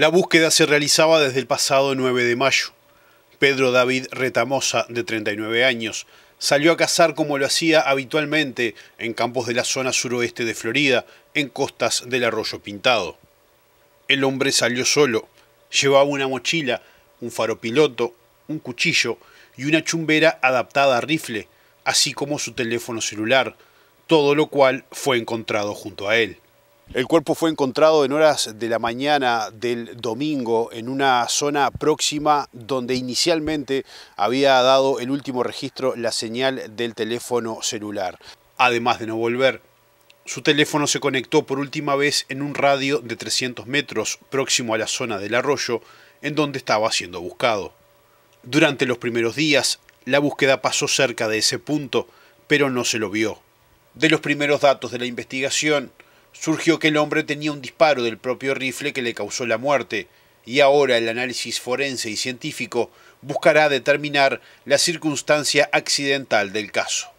La búsqueda se realizaba desde el pasado 9 de mayo. Pedro David Retamosa, de 39 años, salió a cazar como lo hacía habitualmente en campos de la zona suroeste de Florida, en costas del arroyo Pintado. El hombre salió solo. Llevaba una mochila, un faropiloto, un cuchillo y una chumbera adaptada a rifle, así como su teléfono celular, todo lo cual fue encontrado junto a él. El cuerpo fue encontrado en horas de la mañana del domingo en una zona próxima donde inicialmente había dado el último registro la señal del teléfono celular. Además de no volver, su teléfono se conectó por última vez en un radio de 300 metros próximo a la zona del arroyo en donde estaba siendo buscado. Durante los primeros días, la búsqueda pasó cerca de ese punto, pero no se lo vio. De los primeros datos de la investigación, surgió que el hombre tenía un disparo del propio rifle que le causó la muerte, y ahora el análisis forense y científico buscará determinar la circunstancia accidental del caso.